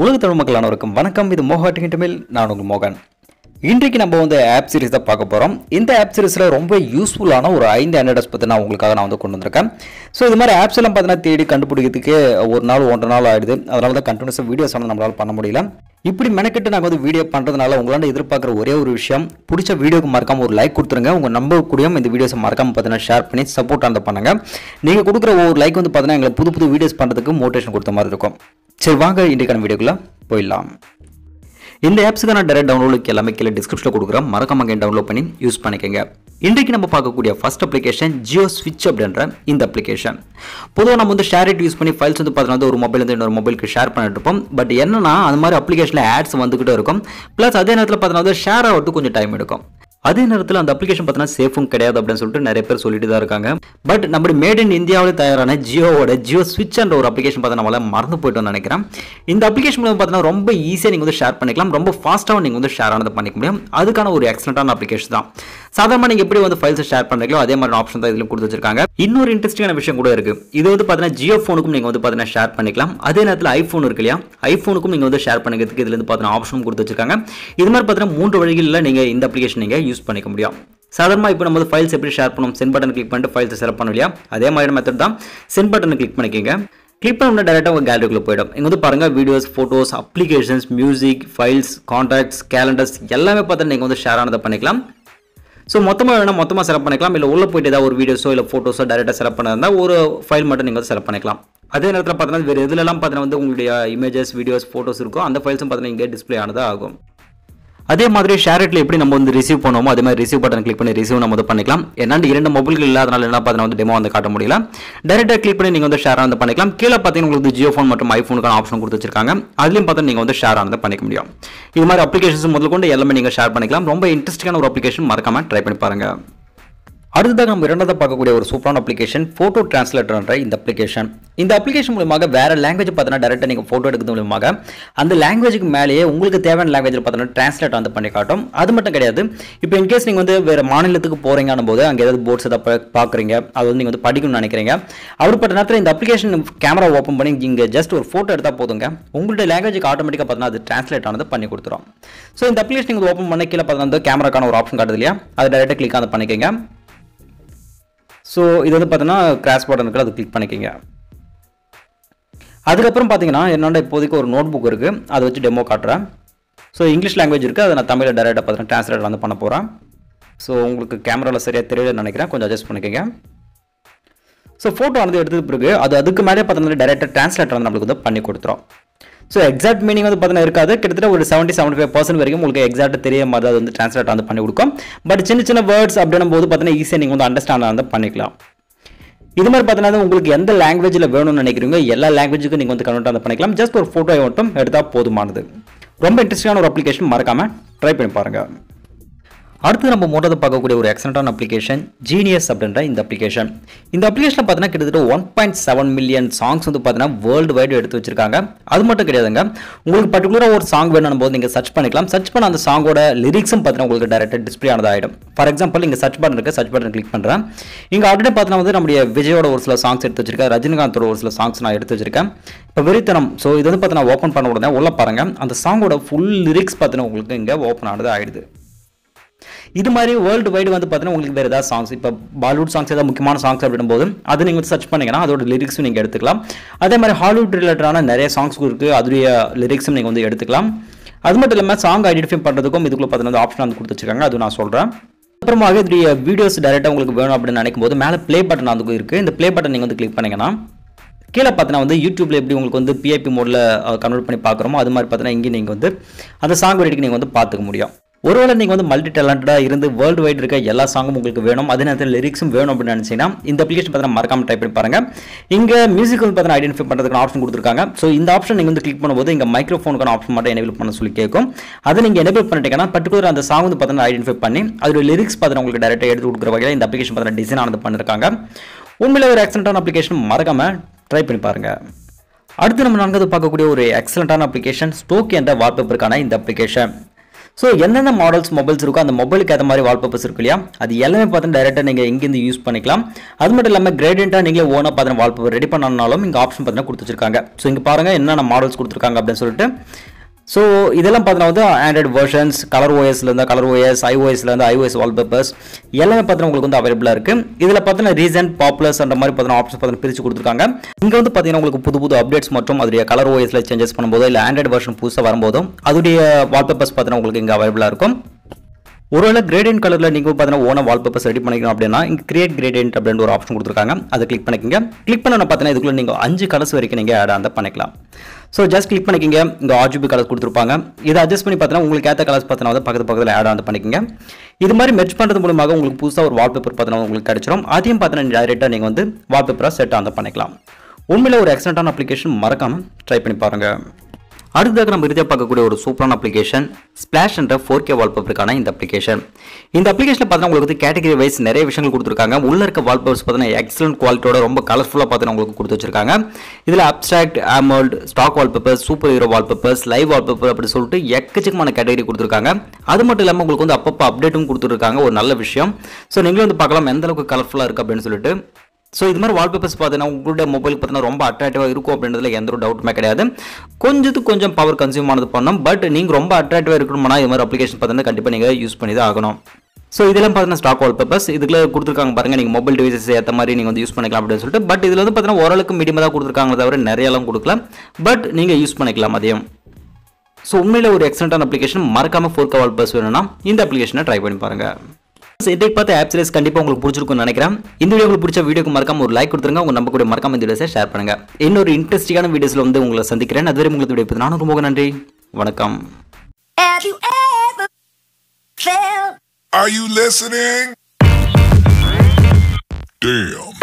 உலக தமிழ் மக்கள் அனைவருக்கும் வணக்கம் இது மோகாட்டின் தமிழ் நான் உங்கள் மோகன் இன்றைக்கு நம்ம வந்து ஆப் சீரிஸ் தான் பார்க்க போகிறோம் இந்த ஆப் சீரிஸில் ரொம்ப யூஸ்ஃபுல்லான ஒரு ஐந்து ஆண்ட்ராய்டஸ் பற்றி நான் உங்களுக்காக நான் வந்து கொண்டு வந்திருக்கேன் ஸோ இது மாதிரி ஆப்ஸ் எல்லாம் பார்த்தீங்கன்னா தேடி கண்டுபிடிக்கிறதுக்கு ஒரு நாள் ஒன்றரை நாள் ஆகிடுது அதனால தான் கண்டினியூஸாக வீடியோஸ் ஆனால் நம்மளால் பண்ண முடியல இப்படி மெனக்கெட்டு நாங்கள் வந்து வீடியோ பண்ணுறதுனால உங்களால் எதிர்பார்க்குற ஒரே ஒரு விஷயம் பிடிச்ச வீடியோக்கு மறக்காமல் ஒரு லைக் கொடுத்துருங்க உங்கள் நம்பர் இந்த வீடியோஸை மறக்காமல் பார்த்தீங்கன்னா ஷேர் பண்ணி சப்போர்ட் அந்த பண்ணுங்கள் நீங்கள் கொடுக்குற ஒரு லைக் வந்து பார்த்தீங்கன்னா எங்களுக்கு புது புது வீடியோஸ் பண்ணுறதுக்கு மோட்டிவேஷன் கொடுத்த மாதிரி இருக்கும் சரி வாங்க இன்றைக்கான வீடியோக்குள்ளே போயிடலாம் இந்த ஆப்ஸுக்கான டேரக்ட் டவுன்லோடுக்கு எல்லாமே கீழே டிஸ்கிரிப்ஷனில் கொடுக்குறோம் மறக்காம அங்கே டவுன்லோட் பண்ணி யூஸ் பண்ணிக்கோங்க இன்றைக்கு நம்ம பார்க்கக்கூடிய ஃபஸ்ட் அப்ளிகேஷன் ஜியோ ஸ்விட்ச் அப்படின்ற இந்த அப்ளிகேஷன் பொதுவாக நம்ம வந்து ஷேர் யூஸ் பண்ணி ஃபைல்ஸ் வந்து பார்த்தோம்னா ஒரு மொபைல் வந்து இன்னொரு மொபைலுக்கு ஷேர் பண்ணிட்டு இருப்போம் பட் என்னன்னா அந்த மாதிரி அப்ளிகேஷனில் ஆட்ஸ் வந்துகிட்டே இருக்கும் ப்ளஸ் அதே நேரத்தில் பார்த்தோம்னா ஷேர் ஆகட்டும் கொஞ்சம் டைம் எடுக்கும் அதே நேரத்தில் அந்த அப்ளிகேஷன் பார்த்தீங்கன்னா சேஃபும் கிடையாது அப்படின்னு சொல்லிட்டு நிறைய பேர் சொல்லிட்டு தான் இருக்காங்க பட் நம்ம மேட் இன் இந்தியாவில் தயாரான ஜியோவோட ஜியோ சுவிட்ச் என்ற ஒரு அப்ளிகேஷன் பார்த்து நம்மளால் மறந்து போய்ட்டு நினைக்கிறேன் இந்த அப்ளிகேஷன் மூலம் பார்த்தீங்கன்னா ரொம்ப ஈஸியாக நீங்கள் வந்து ஷேர் பண்ணிக்கலாம் ரொம்ப ஃபாஸ்ட்டாகவும் நீங்கள் வந்து ஷேர் ஆனது பண்ணிக்க முடியும் அதுக்கான ஒரு எக்ஸலண்டான அப்ளிகேஷன் தான் சாதாரணமாக நீங்கள் எப்படி வந்து ஃபைல்ஸ் ஷேர் பண்ணுறீங்களோ அதே மாதிரி ஆப்ஷன் தான் இதில் கொடுத்து வச்சிருக்காங்க இன்னொரு இன்ட்ரெஸ்டிங்கான விஷயம் கூட இருக்குது இது வந்து பார்த்தீங்கன்னா ஜியோ ஃபோனுக்கும் நீங்கள் வந்து பார்த்தீங்கன்னா ஷேர் பண்ணிக்கலாம் அதே நேரத்தில் ஐஃபோன் இருக்கு இல்லையா ஐஃபோனுக்கும் நீங்கள் வந்து ஷேர் பண்ணிக்கிறதுக்கு இதுலேருந்து பார்த்தீங்கன்னா ஆப்ஷனும் கொடுத்து வச்சிருக்காங்க இது மாதிரி பார்த்தீங்கன்னா மூன்று வழிகளில் நீங்கள் இந்த அப்ளிகேஷன் நீங்கள் யூஸ் பண்ணிக்க முடியும் சாதாரணமாக இப்போ நம்ம வந்து ஃபைல்ஸ் எப்படி ஷேர் பண்ணணும் சென்ட் பட்டன் கிளிக் பண்ணிட்டு ஃபைல்ஸ் ஷேர் பண்ணோம் இல்லையா அதே மாதிரி மெத்தட் தான் சென்ட் பட்டனை கிளிக் பண்ணிக்கோங்க கிளிக் பண்ணோம்னா டேரெக்டாக உங்கள் கேலரிக்குள்ளே போயிடும் இங்கே வந்து பாருங்கள் videos photos applications music files contacts calendars எல்லாமே பார்த்து நீங்கள் வந்து ஷேர் ஆனதை பண்ணிக்கலாம் ஸோ மொத்தமாக வேணால் மொத்தமாக செலக்ட் பண்ணிக்கலாம் இல்லை உள்ளே போய்ட்டு ஏதாவது ஒரு வீடியோஸோ இல்லை ஃபோட்டோஸோ டேரெக்டாக செலக்ட் பண்ணதா ஒரு ஃபைல் மட்டும் நீங்கள் வந்து செலக்ட் பண்ணிக்கலாம் அதே நேரத்தில் பார்த்தீங்கன்னா வேறு எதுலலாம் பார்த்தீங்கன்னா வந்து உங்களுடைய இமேஜஸ் வீடியோஸ் ஃபோட்டோஸ் இருக்கும் அந்த ஃபைல்ஸும் பார்த்தீங்கன்னா இங்கே டிஸ்பிளே ஆனதாக ஆகும் அதே மாதிரி ஷேர்ட்ல எப்படி நம்ம வந்து ரிசீவ் பண்ணுவோமோ அதே மாதிரி ரிசீவ் பட்டன் கிளிக் பண்ணி ரிசீவ் நம்ம வந்து பண்ணிக்கலாம் என்னாண்டு இரண்டு மொபைல்கள் இல்லாதனால என்ன பார்த்தா வந்து டெமோ வந்து காட்ட முடியல டேரெக்டாக கிளிக் பண்ணி நீங்கள் வந்து ஷேர் வந்து பண்ணிக்கலாம் கீழே பார்த்தீங்கன்னா உங்களுக்கு ஜியோ ஃபோன் மற்றும் ஐஃபோனுக்கான ஆப்ஷன் கொடுத்து வச்சிருக்காங்க அதுலையும் பார்த்தா நீங்கள் வந்து ஷேர் வந்து பண்ணிக்க முடியும் இது மாதிரி அப்ளிகேஷன்ஸ் முதல் கொண்டு எல்லாமே நீங்கள் ஷேர் பண்ணிக்கலாம் ரொம்ப இன்ட்ரெஸ்டிங்கான ஒரு அப்ளிகேஷன் மறக்காம ட்ரை பண்ணி பாருங்கள் அடுத்ததாக நம்ம இரண்டாவது பார்க்கக்கூடிய ஒரு சூப்பரான அப்ளிகேஷன் ஃபோட்டோ டிரான்ஸ்லேட்டர்ன்ற இந்த அப்ளிகேஷன் இந்த அப்ளிகேஷன் மூலமாக வேறு லாங்குவேஜ் பார்த்தீங்கன்னா டேரெக்டாக நீங்கள் ஃபோட்டோ எடுக்கிறது மூலமாக அந்த லாங்குவேஜுக்கு மேலேயே உங்களுக்கு தேவையான லாங்குவேஜில் பார்த்தீங்கன்னா டிரான்ஸ்லேட் வந்து பண்ணி காட்டும் அது மட்டும் கிடையாது இப்போ இன்கேஸ் நீங்கள் வந்து வேறு மாநிலத்துக்கு போகிறீங்கன்னு போது அங்கே ஏதாவது போர்ட்ஸ் ஏதாவது பார்க்குறீங்க அது வந்து நீங்கள் வந்து படிக்கணும்னு நினைக்கிறீங்க அப்படிப்பட்ட நேரத்தில் இந்த அப்ளிகேஷன் கேமரா ஓப்பன் பண்ணி இங்கே ஜஸ்ட் ஒரு ஃபோட்டோ எடுத்தால் போதுங்க உங்கள்கிட்ட லாங்குவேஜுக்கு ஆட்டோமேட்டிக்காக பார்த்தீங்கன்னா அது டிரான்ஸ்லேட் ஆனது பண்ணி கொடுத்துரும் ஸோ இந்த அப்ளிகேஷன் நீங்கள் ஓப்பன் பண்ண கீழே பார்த்தீங்கன்னா கேமராக்கான ஒரு ஆப்ஷன் காட்டுது இல்லையா அதை டேரெக்டாக கிளிக் வந்து பண்ணிக்கோங்க ஸோ இது வந்து பார்த்தீங்கன்னா கிராஸ் பட்டன் இருக்குது அது கிளிக் பண்ணிக்கிங்க அதுக்கப்புறம் பார்த்தீங்கன்னா என்னோட இப்போதைக்கு ஒரு நோட் புக் இருக்குது அதை வச்சு டெமோ காட்டுறேன் ஸோ இங்கிலீஷ் லாங்குவேஜ் இருக்குது அதை நான் தமிழில் டேரெக்டாக பார்த்தீங்கன்னா ட்ரான்ஸ்லேட் வந்து பண்ண போகிறேன் ஸோ உங்களுக்கு கேமராவில் சரியாக தெரியலன்னு நினைக்கிறேன் கொஞ்சம் அட்ஜஸ்ட் பண்ணிக்கோங்க ஸோ ஃபோட்டோ வந்து எடுத்துகிட்டு பிறகு அது அதுக்கு மேலே பார்த்தீங்கன்னா டேரெக்டாக ட்ரான்ஸ்லேட்டர் வந்து நம்மளுக்கு வந்து பண்ணி கொடுத்துரும் ஸோ எக்ஸாக்ட் மீனிங் வந்து பார்த்தீங்கன்னா இருக்காது கிட்டத்தட்ட ஒரு செவன்ட்டி செவன்ட்டி ஃபைவ் பர்சன்ட் வரைக்கும் உங்களுக்கு எக்ஸாக்ட் தெரிய மாதிரி அது வந்து ட்ரான்ஸ்லேட் வந்து பண்ணி கொடுக்கும் பட் சின்ன சின்ன வேர்ட்ஸ் அப்படின்னும் போது பார்த்தீங்கன்னா ஈஸியாக நீங்கள் வந்து அண்டர்ஸ்டாண்ட் வந்து பண்ணிக்கலாம் இது மாதிரி பார்த்தீங்கன்னா உங்களுக்கு எந்த லாங்குவேஜில் வேணும்னு நினைக்கிறீங்க எல்லா லாங்குவேஜுக்கும் நீங்கள் வந்து கன்வெர்ட் வந்து பண்ணிக்கலாம் ஜஸ்ட் ஒரு ஃபோட்டோ மட்டும் எடுத்தால் போதுமானது ரொம்ப இன்ட்ரெஸ்டிங்கான ஒரு அப்ளிகேஷன் மறக்காமல் ட்ரை பண்ணி பாருங்கள் அடுத்து நம்ம மூன்றாவது பார்க்கக்கூடிய ஒரு எக்ஸலண்டான அப்ளிகேஷன் ஜீனியஸ் அப்படின்ற இந்த அப்ளிகேஷன் இந்த அப்ளிகேஷன் பார்த்தீங்கன்னா கிட்டத்தட்ட one point seven million songs வந்து பார்த்தீங்கன்னா வேர்ல்டு வைடு எடுத்து வச்சிருக்காங்க அது மட்டும் கிடையாதுங்க உங்களுக்கு பர்டிகுலராக ஒரு சாங் வேணும் போது நீங்கள் சர்ச் பண்ணிக்கலாம் சர்ச் பண்ண அந்த சாங்கோட லிரிக்ஸும் பார்த்தீங்கன்னா உங்களுக்கு டேரெக்டாக டிஸ்பிளே ஆனதாகிடும் ஃபார் எக்ஸாம்பிள் இங்கே search button search button click பண்ணுறேன் இங்கே ஆல்ரெடி பார்த்தீங்கன்னா வந்து நம்முடைய விஜயோட ஒரு சில சாங்ஸ் எடுத்து வச்சிருக்கேன் ரஜினிகாந்தோட ஒரு சில சாங்ஸ் நான் எடுத்து வச்சிருக்கேன் இப்போ வெறித்தனம் ஸோ இது வந்து பார்த்தீங்கன்னா ஓப்பன் பண்ண உடனே உள்ள பாருங்கள் அந்த சாங்கோட ஃபுல் லிரிக்ஸ் பார்த்தீங்கன்னா உங்களுக்கு இங்கே ஓப்பன் ஆனது ஆகிடுது இது மாதிரி வேர்ல்டு வைடு வந்து பார்த்தீங்கன்னா உங்களுக்கு வேறு ஏதாவது சாங்ஸ் இப்போ பாலிவுட் சாங்ஸ் ஏதாவது முக்கியமான சாங்ஸ் அப்படின்னும் போது அது நீங்கள் சர்ச் பண்ணிங்கன்னா அதோட லிரிக்ஸும் நீங்கள் எடுத்துக்கலாம் அதே மாதிரி ஹாலிவுட் ரிலேட்டடான நிறைய சாங்ஸ் இருக்குது அதுடைய லிரிக்ஸும் நீங்கள் வந்து எடுத்துக்கலாம் அது மட்டும் இல்லாமல் சாங் ஐடென்டிஃபை பண்ணுறதுக்கும் இதுக்குள்ளே பார்த்தீங்கன்னா ஆப்ஷன் வந்து கொடுத்துருக்காங்க அது நான் சொல்கிறேன் அப்புறமாக இதுடைய வீடியோஸ் டேரெக்டாக உங்களுக்கு வேணும் அப்படின்னு நினைக்கும் போது மேலே ப்ளே பட்டன் அதுக்கு இருக்குது இந்த ப்ளே பட்டன் நீங்கள் வந்து கிளிக் பண்ணிங்கன்னா கீழே பார்த்தீங்கன்னா வந்து யூடியூப்ல எப்படி உங்களுக்கு வந்து பிஐபி மோடில் கன்வெர்ட் பண்ணி பார்க்குறோமோ அது மாதிரி பார்த்தீங்கன்னா இங்கே நீங்கள் வந்து அந்த சாங் வெடிக்கு நீங்கள் வந்து பார்த்துக்க முடியும் ஒருவேளை நீங்கள் வந்து மல்டி டேலண்டடாக இருந்து வேர்ல்டு வைட் இருக்க எல்லா சாங்கும் உங்களுக்கு வேணும் அதே நேரத்தில் லிரிக்ஸும் வேணும் அப்படின்னு நினச்சிங்கன்னா இந்த அப்ளிகேஷன் பார்த்தீங்கன்னா மறக்காம டைப் பண்ணி பாருங்கள் இங்கே மியூசிக் வந்து பார்த்தீங்கன்னா ஐடென்டிஃபை பண்ணுறதுக்கு ஆப்ஷன் கொடுத்துருக்காங்க ஸோ இந்த ஆப்ஷன் நீங்கள் வந்து கிளிக் பண்ணும்போது இங்கே மைக்ரோஃபோனுக்கான ஆப்ஷன் மட்டும் எனேபிள் பண்ண சொல்லி கேட்கும் அதை நீங்கள் எனேபிள் பண்ணிட்டீங்கன்னா பர்டிகுலர் அந்த சாங் வந்து பார்த்தீங்கன்னா ஐடென்டிஃபை பண்ணி அதோட லிரிக்ஸ் பார்த்தீங்கன்னா உங்களுக்கு டேரக்டாக எடுத்து கொடுக்குற வகையில் இந்த அப்ளிகேஷன் பார்த்தீங்கன்னா டிசைன் ஆனது பண்ணியிருக்காங்க உண்மையில் ஒரு ஆக்சிடென்டான அப்ளிகேஷன் மறக்காமல் ட்ரை பண்ணி பாருங்கள் அடுத்து நம்ம நான்காவது பார்க்கக்கூடிய ஒரு எக்ஸலண்டான அப்ளிகேஷன் ஸ்டோக் என்ற வால்பேப்பருக்கான இந்த அப்ளிகேஷன் ஸோ எந்தெந்த மாடல்ஸ் மொபைல்ஸ் இருக்கோ அந்த மொபைலுக்கு ஏற்ற மாதிரி வால் பேப்பர்ஸ் இருக்கு இல்லையா அது எல்லாமே பார்த்து டேரெக்டாக நீங்கள் எங்கேருந்து யூஸ் பண்ணிக்கலாம் அது மட்டும் இல்லாமல் கிரேடெண்ட்டாக நீங்களே ஓனாக பார்த்தீங்கன்னா பேப்பர் ரெடி பண்ணாலும் இங்கே ஆப்ஷன் பார்த்தீங்கன்னா கொடுத்துருக்காங்க ஸோ இங்கே பாருங்கள் என்னென்ன மாடல்ஸ் கொடுத்துருக்காங்க அப்படின்னு சொல்லிட்டு ஸோ இதெல்லாம் பார்த்தீங்கன்னா வந்து ஆண்ட்ராய்டு வெர்ஷன்ஸ் கலர் ஓஎஸ்லேருந்து கலர் ஓஎஸ் ஐஓஎஸ்லேருந்து ஐஓஎஸ் வால்பேப்பர்ஸ் எல்லாமே பார்த்தீங்கன்னா உங்களுக்கு வந்து அவைலபிளாக இருக்குது இதில் பார்த்தீங்கன்னா ரீசன்ட் பாப்புலர்ஸ் அந்த மாதிரி பார்த்தீங்கன்னா ஆப்ஷன் பார்த்தீங்கன்னா பிரித்து கொடுத்துருக்காங்க இங்கே வந்து பார்த்தீங்கன்னா உங்களுக்கு புது புது அப்டேட்ஸ் மற்றும் அதுடைய கலர் ஓஎஸ்ல சேஞ்சஸ் பண்ணும்போது இல்லை ஆண்ட்ராய்டு வெர்ஷன் புதுசாக வரும்போதும் அதுடைய வால்பேப்பர்ஸ் பார்த்தீங்கன்னா உங்களுக்கு இங்கே அவைலபிளாக இருக்கும் ஒருவேளை கிரேடியன் கலரில் நீங்கள் பார்த்தீங்கன்னா ஓன வால்பேப்பர்ஸ் ரெடி பண்ணிக்கணும் அப்படின்னா இங்கே கிரியேட் கிரேடியன்ட் அப்படின்னு ஒரு ஆப்ஷன் கொடுத்துருக்காங்க அதை கிளிக் பண்ணிக்கங்க கிளிக் பண்ணணும் பார்த்தீங்கன்னா இதுக்குள்ளே நீங்கள் அஞ்சு கலர்ஸ் வரைக்கும் நீங்கள் ஆட் அந்த பண்ணிக்கலாம் ஸோ ஜஸ்ட் கிளிக் பண்ணிக்கிங்க இந்த ஆர்ஜிபி கலர்ஸ் கொடுத்துருப்பாங்க இதை அட்ஜஸ்ட் பண்ணி பார்த்தீங்கன்னா உங்களுக்கு ஏற்ற கலர்ஸ் பார்த்தீங்கன்னா பக்கத்து பக்கத்தில் ஆட் வந்து பண்ணிக்கிங்க இது மாதிரி மெர்ச் பண்ணுறது மூலமாக உங்களுக்கு புதுசாக ஒரு வால்பேப்பர் பார்த்தீங்கன்னா உங்களுக்கு கிடச்சிரும் அதையும் பார்த்தீங்கன்னா டேரெக்டாக நீங்கள் வந்து வால்பேப்பராக செட் ஆன் பண்ணிக்கலாம் உண்மையில் ஒரு எக்ஸலண்டான அப்ளிகேஷன் மறக்காமல் ட்ரை பண்ணி பாருங்கள் அடுத்ததாக நம்ம இறுதியாக பார்க்கக்கூடிய ஒரு சூப்பரான அப்ளிகேஷன் ஸ்பிளாஷ் என்ற ஃபோர் கே வால்பேப்பருக்கான இந்த அப்ளிகேஷன் இந்த அப்ளிகேஷனில் பார்த்தீங்கன்னா உங்களுக்கு வந்து கேட்டகரி வைஸ் நிறைய விஷயங்கள் கொடுத்துருக்காங்க உள்ள இருக்க வால்பேப்பர்ஸ் பார்த்தீங்கன்னா எக்ஸலண்ட் குவாலிட்டியோட ரொம்ப கலர்ஃபுல்லாக பார்த்தீங்கன்னா உங்களுக்கு கொடுத்து வச்சிருக்காங்க இதில் abstract AMOLED stock wallpaper super hero wallpapers live wallpaper அப்படின்னு சொல்லிட்டு எக்கச்சக்கமான கேட்டகரி கொடுத்துருக்காங்க அது மட்டும் இல்லாமல் உங்களுக்கு வந்து அப்பப்போ அப்டேட்டும் கொடுத்துருக்காங்க ஒரு நல்ல விஷயம் ஸோ நீங்களும் வந்து பார்க்கலாம் எந்த அளவுக்கு கலர்ஃபுல்லாக இருக்குது அப்படின்னு சொல்லிட்டு ஸோ இது மாதிரி வால்பேப்பர்ஸ் பார்த்தீங்கன்னா உங்களுடைய மொபைல் பார்த்தீங்கன்னா ரொம்ப அட்ராக்டிவாக இருக்கும் அப்படின்றதுல எந்த ஒரு டவுட்டுமே கிடையாது கொஞ்சத்துக்கு கொஞ்சம் பவர் கன்சியூம் ஆனது பண்ணணும் பட் நீங்கள் ரொம்ப அட்ராக்டிவாக இருக்கணும்னா இது மாதிரி அப்ளிகேஷன் பார்த்தீங்கன்னா கண்டிப்பாக நீங்கள் யூஸ் பண்ணி தான் ஆகணும் ஸோ இதெல்லாம் பார்த்தீங்கன்னா ஸ்டாக் வால்பேப்பர்ஸ் இதில் கொடுத்துருக்காங்க பாருங்கள் நீங்கள் மொபைல் டிவைசஸ் ஏற்ற மாதிரி நீங்கள் வந்து யூஸ் பண்ணிக்கலாம் அப்படின்னு சொல்லிட்டு பட் இதில் வந்து பார்த்தீங்கன்னா ஓரளவுக்கு மீடியமாக தான் கொடுத்துருக்காங்க தவிர நிறையலாம் கொடுக்கல பட் நீங்கள் யூஸ் பண்ணிக்கலாம் அதையும் ஸோ உண்மையில் ஒரு எக்ஸலண்ட்டான அப்ளிகேஷன் மறக்காமல் ஃபோர் கவால் வேணும்னா இந்த அப்ளிகேஷனை ட்ரை பண்ணி பாருங்கள் இன்றைக்கு பார்த்த ஆப் சீரிஸ் கண்டிப்பாக உங்களுக்கு நினைக்கிறேன் இந்த வீடியோ பிடிச்ச வீடியோக்கு மறக்காம ஒரு லைக் கொடுத்துருங்க உங்க மறக்காம இந்த வீடியோஸை ஷேர் பண்ணுங்க இன்னொரு இன்ட்ரெஸ்டிங்கான வீடியோஸில் வந்து உங்களை சந்திக்கிறேன் அதுவரை உங்களுக்கு ரொம்ப நன்றி வணக்கம் Are you listening? Damn.